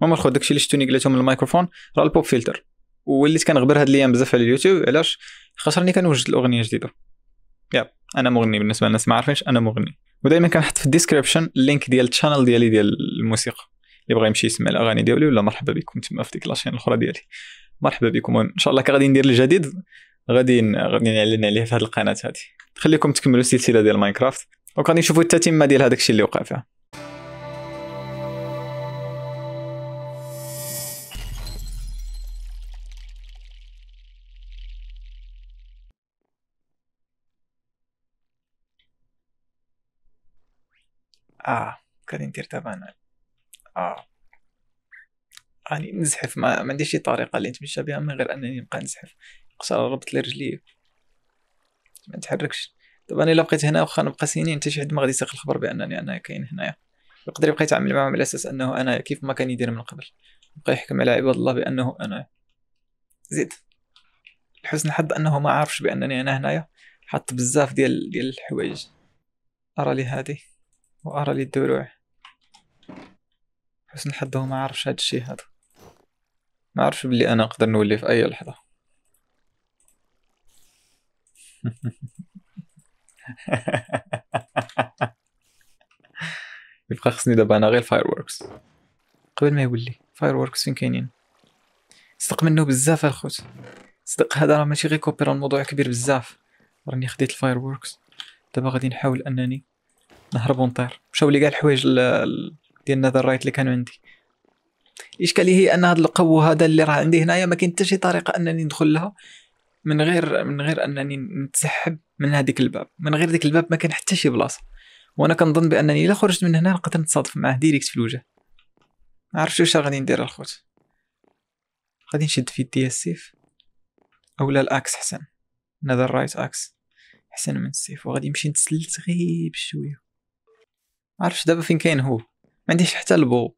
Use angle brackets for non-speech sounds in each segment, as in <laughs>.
ما مرخو داكشي اللي شفتوني قلتهم الميكروفون راه البوب فلتر وليت كنغبر هاد الايام بزاف على اليوتيوب علاش خاطرني كنوجد الاغنيه جديده يا انا مغني بالنسبه للناس ما عارفينش انا مغني ودائما كنحط في الديسكريبشن اللينك ديال الشانل ديالي ديال الموسيقى اللي بغى يمشي يسمع الاغاني ديالي ولا مرحبا بكم تما في ديك لاشين الاخرى ديالي مرحبا بكم ان شاء الله غادي ندير الجديد غادي غادي نعلن عليه في هذه القناه هذه خليكم تكملوا السلسله ديال ماينكرافت وغادي نشوفوا التتمه ديال هذاك الشيء اللي وقع فيها اه غادي ندير دابا انا اه راني نزحف ما, ما عنديش شي طريقه اللي نتمشى بها من غير انني نبقى نزحف قصر ربط لي رجلي ما نتحركش دابا انا الا بقيت هنا واخا نبقى سنين حتى شي حد ما غادي يسيق الخبر بانني انا كاين هنايا يقدر يبقى يتعامل معاهم على اساس انه انا كيف ما كان يدير من قبل يبقى يحكم على عباد الله بانه انا زيد لحسن الحظ انه ما عارفش بانني انا هنايا حط بزاف ديال ديال الحوايج ارى لي هذه وارى لي الدروع حسن حظه ما عرفش هاد الشي هذا ما عرفش بلي انا نقدر نولي في اي لحظه <laughs> يبقى خصني دابا انا غير ووركس قبل ما يولي ووركس فين كاينين صدق منه بزاف الخوت صدق هذا راه ماشي غير كوبيرا الموضوع كبير بزاف راني خديت الفايروركس دابا غادي نحاول انني نهرب ونطير مشاو لي كاع الحوايج ديال النذر رايت اللي كانوا عندي الاشكاليه هي ان هذا القو هذا اللي راه عندي هنايا ما كاين حتى شي طريقه انني ندخل لها من غير من غير انني نتسحب من هذيك الباب من غير ديك الباب ما كان حتى شي بلاصه وانا كنظن بانني الا خرجت من هنا نقدر نتصادف معاه ديريكت في الوجه ما عرفتش واش غادي ندير الخوت غادي نشد في يدي السيف اولا الاكس حسن نذر رايت اكس احسن من السيف وغادي نمشي نتسلت غير بشويه عرفش دابا فين كاين هو ما عنديش حتى البو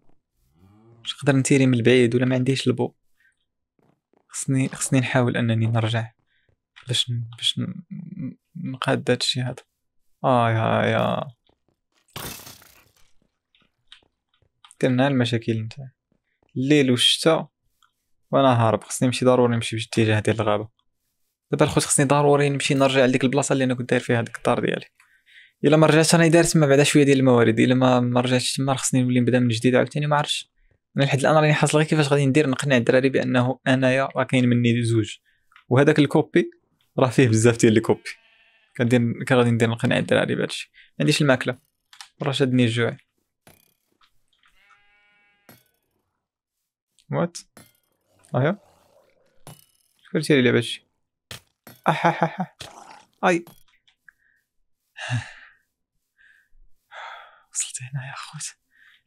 باش نقدر نتيري من البعيد ولا ما عنديش البو خصني خصني نحاول انني نرجع باش باش نقاد هادشي هذا اه يا يا درنا المشاكل نتاع الليل والشتاء وانا هارب خصني نمشي ضروري نمشي في اتجاه ديال الغابه دابا الخوت خصني ضروري نمشي نرجع لديك البلاصه اللي انا كنت داير فيها ديك الدار ديالي الا ما رجعتش انا دارت ما بعدا شويه ديال الموارد الا ما ما رجعتش تما خصني نولي نبدا من جديد عاوتاني ما عرفتش انا لحد الان راني حاصل غير كيفاش غادي ندير نقنع الدراري بانه انايا راه كاين مني زوج وهذاك الكوبي راه فيه بزاف ديال لي كوبي كندير كان غادي ندير نقنع الدراري بهذا الشيء ما عنديش الماكله راه شادني الجوع وات اهي أيوه. شكون تيري لي بهادشي اح اح اح اي وصلت هنا يا خوت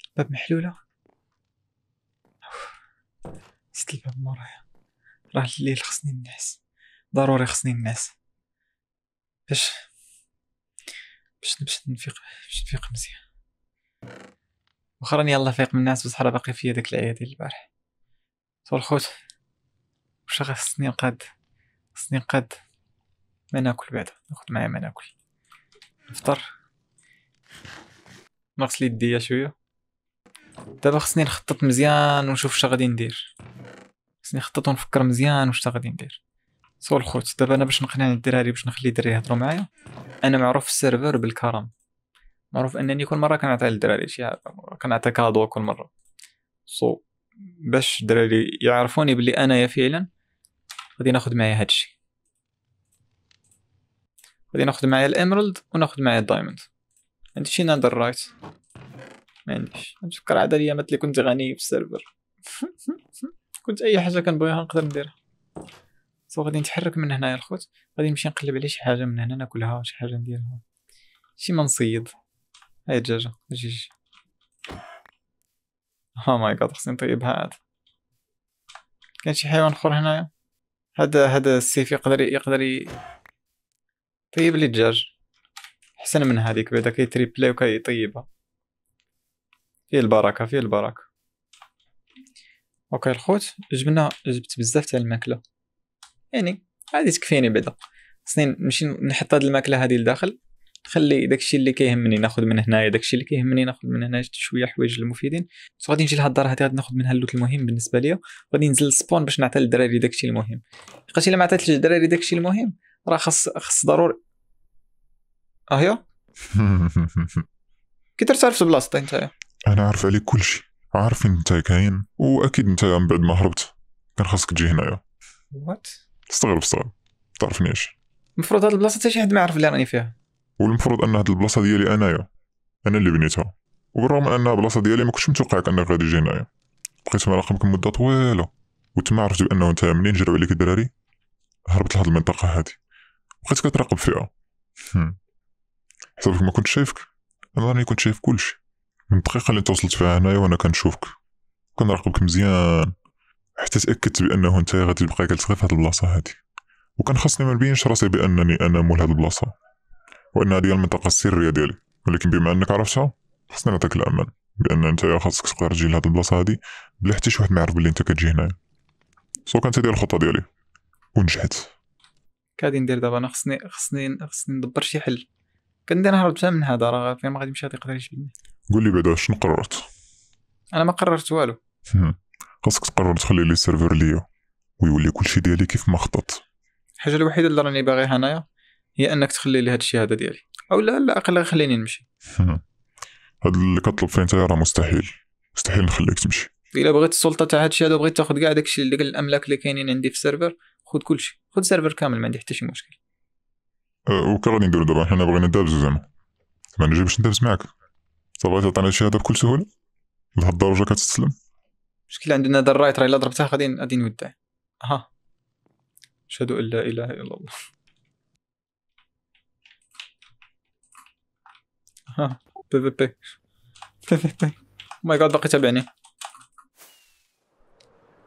الباب محلولة نسيت الباب مورايا راه الليل خصني الناس ضروري خصني الناس باش باش باش نفيق باش نفيق مزيان واخا راني يلاه فايق من الناس بصح راه باقي فيا داك العيا ديال البارح صور الخوت واش خصني نقاد خصني نقاد ما ناكل بعدا ناخد معايا ما ناكل نفطر ناقص لي يديا شويه دابا خصني نخطط مزيان ونشوف شنو غادي ندير خصني نخطط ونفكر مزيان واش غادي ندير سو الخوت دابا انا باش نقنع الدراري باش نخلي الدراري يهضروا معايا انا معروف في السيرفر بالكرم معروف انني كل مره كنعطي للدراري شي كنعطي كادو كل مره سو باش الدراري يعرفوني بلي انايا فعلا غادي ناخد معايا هادشي غادي ناخد معايا الاميرالد وناخذ معايا الدايموند عندي شي نادر رايت ما عنديش نفكر عاد الايامات اللي كنت غني في السيرفر <laughs> كنت اي حاجه كنبغيها نقدر نديرها سو غادي نتحرك من هنايا الخوت غادي نمشي نقلب على شي حاجه من هنا ناكلها شي حاجه نديرها شي ما نصيد هاي الدجاجه جيجي ها ماي جاد خصني نطيبها عاد كاين شي حيوان اخر هنايا هذا هذا السيف يقدر يقدر يطيب لي الدجاج احسن من هذيك بعدا و كيطيبها فيه البركه فيه البركه اوكي الخوت جبنا جبت بزاف تاع الماكله يعني غادي تكفيني بعدا خصني نمشي نحط هاد الماكله هادي لداخل نخلي داكشي اللي كيهمني ناخذ من هنايا داكشي اللي كيهمني ناخذ من هنا شويه حوايج المفيدين سو غادي نجي لهاد الدار هادي غادي ناخذ منها اللوت المهم بالنسبه ليا غادي ننزل السبون باش نعطي للدراري داكشي المهم لقيت الا ما عطيتش للدراري داكشي المهم راه خص خص ضروري اهيا <laughs> كي تعرف بلاصتك طيب، انت انا عارف عليك كل شيء عارف انت كاين واكيد انت من بعد ما هربت كان خاصك تجي هنايا وات استغرب استغرب تعرفنيش المفروض هاد البلاصه حتى شي حد ما يعرف اللي راني فيها والمفروض ان هاد البلاصه ديالي انايا انا اللي بنيتها وبالرغم ان انها ديالي ما كنتش متوقعك انك غادي تجي هنايا بقيت مع رقمك مده طويله وتما عرفت بانه انت منين جرب عليك الدراري هربت لهاد المنطقه هادي بقيت كتراقب فيها هم. صافي ما كنت شايفك انا راني كنت شايف كلشي من الدقيقه اللي انت وصلت فيها هنايا وانا كنشوفك كنراقبك مزيان حتى تاكدت بانه انت غادي تبقى جالس غير في هاد البلاصه هادي وكان خاصني ما نبينش راسي بانني انا مول هاد البلاصه وان هادي المنطقه السريه ديالي ولكن بما انك عرفتها خصني نعطيك الامان بان انت خاصك تبقى تجي لهاد البلاصه هادي بلا حتى شي واحد ما يعرف بلي انت كتجي هنايا سو كانت هادي الخطه ديالي ونجحت كادي ندير دابا انا خصني خصني خصني ندبر شي حل كندير نهرب حتى من هذا راه فين ما غادي يمشي غادي يقدر يجبدني قول لي بعدا شنو قررت انا ما قررت والو خاصك تقرر تخلي لي سيرفر ليا ويولي كلشي ديالي كيف ما خطط الحاجه الوحيده اللي راني باغيها انايا هي انك تخلي لي الشيء هذا ديالي او لا لا اقل خليني نمشي هاد اللي كطلب فيه نتايا راه مستحيل مستحيل نخليك تمشي الا بغيت السلطه تاع الشيء هذا بغيت تاخذ كاع داكشي ديك الاملاك اللي كاينين عندي في السيرفر خذ كلشي خذ سيرفر كامل ما عندي حتى شي مشكل أه، وكا غادي نديرو دابا حنا بغينا ندابزو زعما ما نجيبش ندابز معاك صافي تعطيني الشهاده بكل سهوله لهاد الدرجه كتستسلم المشكل عندنا هذا الرايت راه الا ضربتها غادي غادي نودع ها اشهد ان لا اله الا الله ها بي بي بي بي بي بي ماي oh جاد باقي تابعني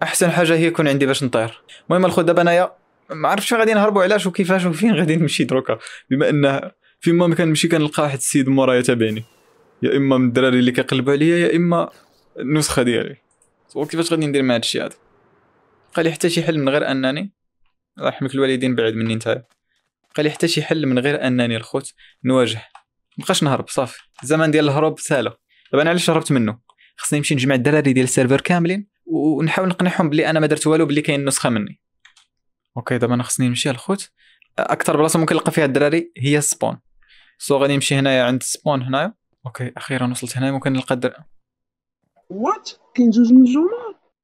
احسن حاجه هي يكون عندي باش نطير المهم الخو دابا انايا ما عرفتش فين غادي نهربوا علاش وكيفاش وفين <laughs> غادي نمشي دروكا بما انه فيما ما كنمشي كنلقى واحد السيد مورايا تابعني يا اما من الدراري اللي كيقلبوا عليا يا اما النسخه ديالي وكيفاش غادي ندير مع الشيء هذا قال لي حتى شي حل من غير انني الله يحميك الوالدين بعد مني نتايا قال لي حتى شي حل من غير انني الخوت نواجه مبقاش نهرب صافي الزمان ديال الهروب سالا دابا انا علاش هربت منه خصني نمشي نجمع الدراري ديال السيرفر كاملين ونحاول نقنعهم بلي انا ما درت والو بلي كاين نسخه مني اوكي دابا انا خصني نمشي الخوت اكثر بلاصه ممكن نلقى فيها الدراري هي السبون سو غادي نمشي هنايا عند السبون هنايا اوكي اخيرا وصلت هنايا ممكن نلقى الدراري وات كاين جوج من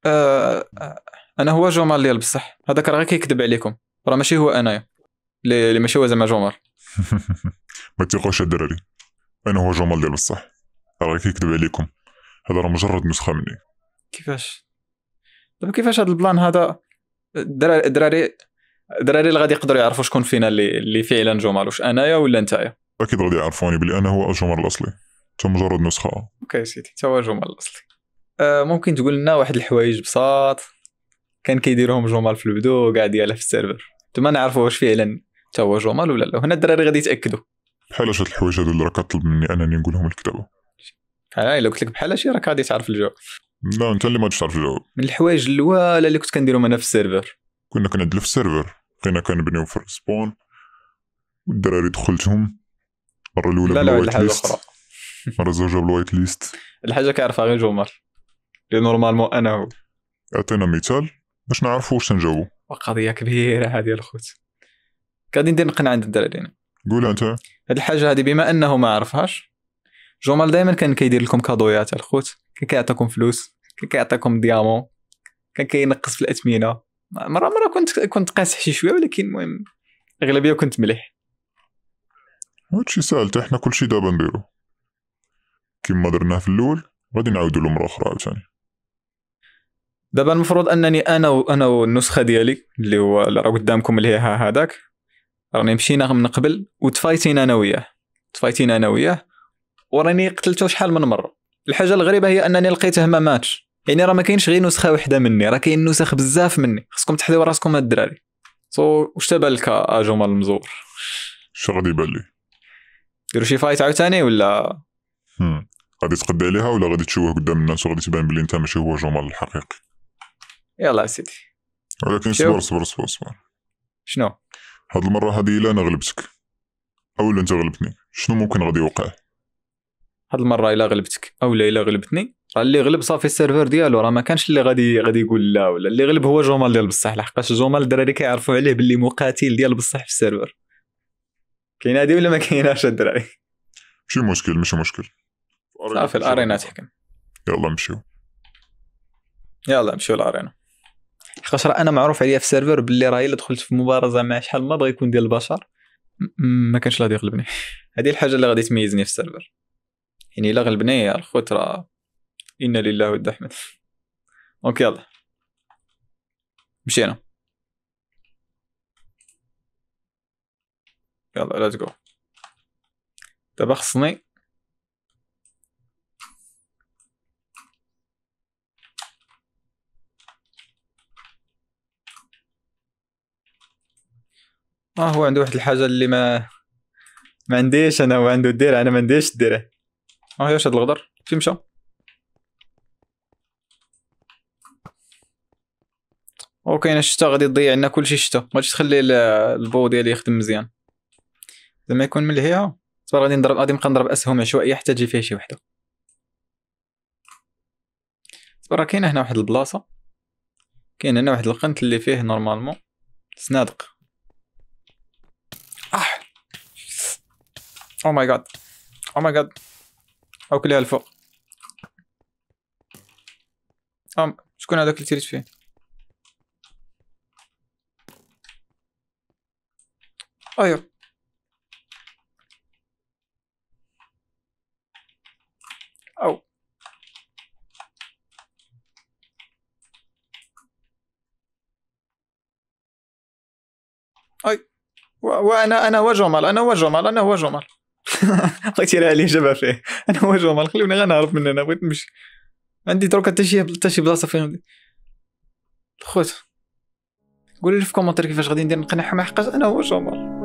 آه،, آه انا هو جمال ديال بصح هذاك راه غير كيكذب عليكم راه ماشي هو انايا اللي ماشي هو زعما جمال <laughs> ما تيقوش الدراري انا هو جمال ديال بصح راه كيكذب عليكم هذا راه مجرد نسخه مني كيفاش دابا كيفاش هذا البلان هذا الدراري الدراري اللي غادي يقدروا يعرفوا شكون فينا اللي اللي فعلا جمر واش انايا ولا نتايا اكيد غادي يعرفوني بلي انا هو الجمر الاصلي انت مجرد نسخه اوكي سيدي حتى هو الجمر الاصلي أه ممكن تقول لنا واحد الحوايج بساط كان كيديرهم جمال في البدو كاع ديالها في السيرفر ثم نعرفوا واش فعلا حتى هو جمال ولا لا هنا الدراري غادي يتاكدوا بحال هاد الحوايج هادو اللي راك كطلب مني انني نقولهم الكتابه فعلا الا قلت لك بحال هادشي راك غادي تعرف الجواب لا انت اللي ما تعرف تجاوب من الحوايج الاولى اللي كنت كنديرهم انا في السيرفر كنا كندلو في السيرفر بقينا كنبنيو في سبون والدراري دخلتهم مرة الاولى لا لا الحاجه الاخرى مره زوجه بالوايت ليست الحاجه كيعرفها غير جومر اللي نورمالمون انا هو اعطينا مثال باش نعرفوا واش تنجاوبوا قضيه كبيره هذه الخوت غادي ندير نقنع عند الدراري انا قول انت هاد الحاجه هذه بما انه ما عرفهاش جمال دائما كان كيدير لكم كادويات الخوت كان كيعطيكم فلوس كان كيعطيكم ديامون كان كينقص في الاثمنه مره مره كنت كنت قاسح شي شويه ولكن المهم الاغلبيه كنت مليح هادشي ساهل حتى حنا كلشي دابا نديرو كيما درناه في الاول غادي نعاودو له مره اخرى عاوتاني دابا المفروض انني انا وانا والنسخه ديالي اللي هو اللي راه قدامكم اللي هي هذاك راني مشينا من قبل وتفايتين انا وياه تفايتين انا وياه وراني قتلته شحال من مره الحاجه الغريبه هي انني لقيته ما ماتش يعني راه ما كاينش غير نسخه وحده مني راه كاين نسخ بزاف مني خصكم تحذيو راسكم هاد الدراري سو واش تبان لك اجمل المزور غادي يبان لي ديرو شي فايت عاوتاني ولا غادي تقضي عليها ولا غادي تشوه قدام الناس وغادي تبان بلي انت ماشي هو جمال الحقيقي يلا سيدي ولكن صبر صبر صبر صبر شنو هاد المره هادي الا انا غلبتك او انت غلبتني شنو ممكن غادي يوقع هاد المره الا غلبتك او الا غلبتني راه اللي غلب صافي السيرفر ديالو راه ما كانش اللي غادي غادي يقول لا ولا اللي غلب هو جومال ديال بصح لحقاش جومال الدراري كيعرفوا عليه باللي مقاتل ديال بصح في السيرفر كاين هادي ولا ما كايناش الدراري ماشي مشكل ماشي مشكل صافي الارينا تحكم يلا نمشيو يلا نمشيو الارينا لحقاش راه انا معروف عليا في السيرفر باللي راه الا دخلت في مبارزه مع شحال ما بغى يكون ديال البشر ما كانش لا يغلبني <laughs> هذه الحاجه اللي غادي تميزني في السيرفر يعني لغى البنية يا الخوة ترى إنا لله ود أحمد أوكي يلا مشينا يلا ليتس جو تبخصني اه هو عنده واحد الحاجة اللي ما ما عنديش انا وعنده الديرة انا ما عنديش الديرة اه شاد الغدر فين مشى اوكي انا الشتا غادي تضيع لنا كلشي الشتا ماغاديش تخلي البو ديالي يخدم مزيان زعما يكون من لهيها صافي غادي نضرب غادي نبقى نضرب اسهم عشوائيه حتى تجي فيها شي وحده صافي راه كاينه هنا واحد البلاصه كاين هنا واحد القنت اللي فيه نورمالمون سنادق اه او ماي جاد او ماي جاد او كليها الفوق ام شكون هذاك اللي تيريت فيه ايوا او اي وانا انا وجمل انا وجمل انا وجمل عطيتي لها عليه جابها فيه انا هو ما خليوني غنهرب من هنا بغيت نمشي عندي دروك حتى شي حتى شي بلاصه فين خوت قولي لي في الكومنتير كيفاش غادي ندير نقنعهم حقاش انا هو